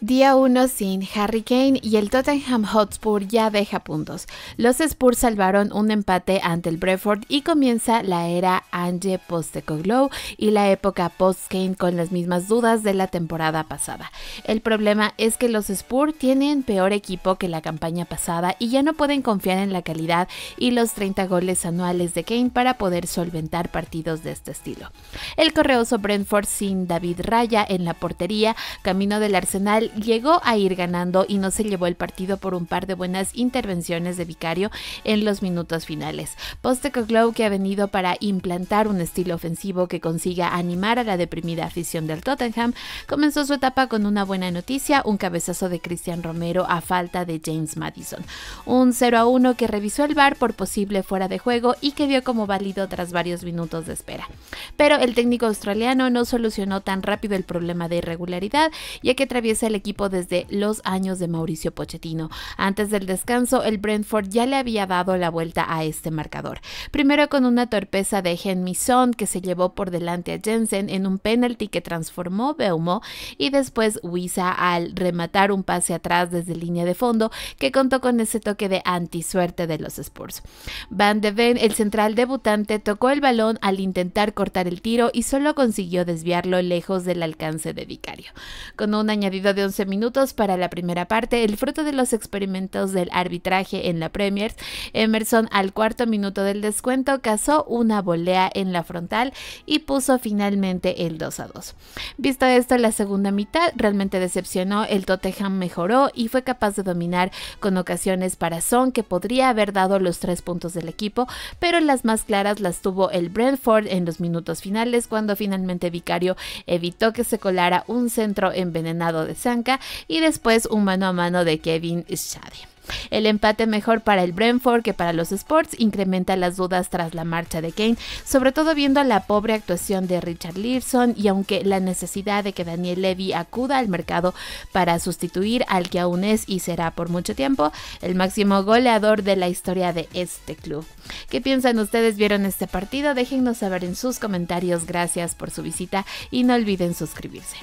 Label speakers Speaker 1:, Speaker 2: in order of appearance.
Speaker 1: Día 1 sin Harry Kane y el Tottenham Hotspur ya deja puntos. Los Spurs salvaron un empate ante el Brentford y comienza la era Ange Postecoglou y la época post-Kane con las mismas dudas de la temporada pasada. El problema es que los Spurs tienen peor equipo que la campaña pasada y ya no pueden confiar en la calidad y los 30 goles anuales de Kane para poder solventar partidos de este estilo. El correoso Brentford sin David Raya en la portería, camino del Arsenal llegó a ir ganando y no se llevó el partido por un par de buenas intervenciones de Vicario en los minutos finales. Postecoglou que ha venido para implantar un estilo ofensivo que consiga animar a la deprimida afición del Tottenham, comenzó su etapa con una buena noticia, un cabezazo de Cristian Romero a falta de James Madison. Un 0 a 1 que revisó el bar por posible fuera de juego y que vio como válido tras varios minutos de espera. Pero el técnico australiano no solucionó tan rápido el problema de irregularidad, ya que atraviesa el equipo desde los años de Mauricio Pochettino. Antes del descanso, el Brentford ya le había dado la vuelta a este marcador. Primero con una torpeza de Henry Son que se llevó por delante a Jensen en un penalti que transformó Beumo y después Wisa al rematar un pase atrás desde línea de fondo que contó con ese toque de antisuerte de los Spurs. Van de Ven, el central debutante, tocó el balón al intentar cortar el tiro y solo consiguió desviarlo lejos del alcance de Vicario. Con un añadido de 11 minutos para la primera parte, el fruto de los experimentos del arbitraje en la Premier, Emerson al cuarto minuto del descuento cazó una volea en la frontal y puso finalmente el 2 a 2. Visto esto, la segunda mitad realmente decepcionó, el Tottenham mejoró y fue capaz de dominar con ocasiones para Son que podría haber dado los tres puntos del equipo, pero las más claras las tuvo el Brentford en los minutos finales cuando finalmente Vicario evitó que se colara un centro envenenado de y después un mano a mano de Kevin Schade. El empate mejor para el Brentford que para los Sports incrementa las dudas tras la marcha de Kane, sobre todo viendo la pobre actuación de Richard Learson y aunque la necesidad de que Daniel Levy acuda al mercado para sustituir al que aún es y será por mucho tiempo el máximo goleador de la historia de este club. ¿Qué piensan ustedes? ¿Vieron este partido? Déjenos saber en sus comentarios. Gracias por su visita y no olviden suscribirse.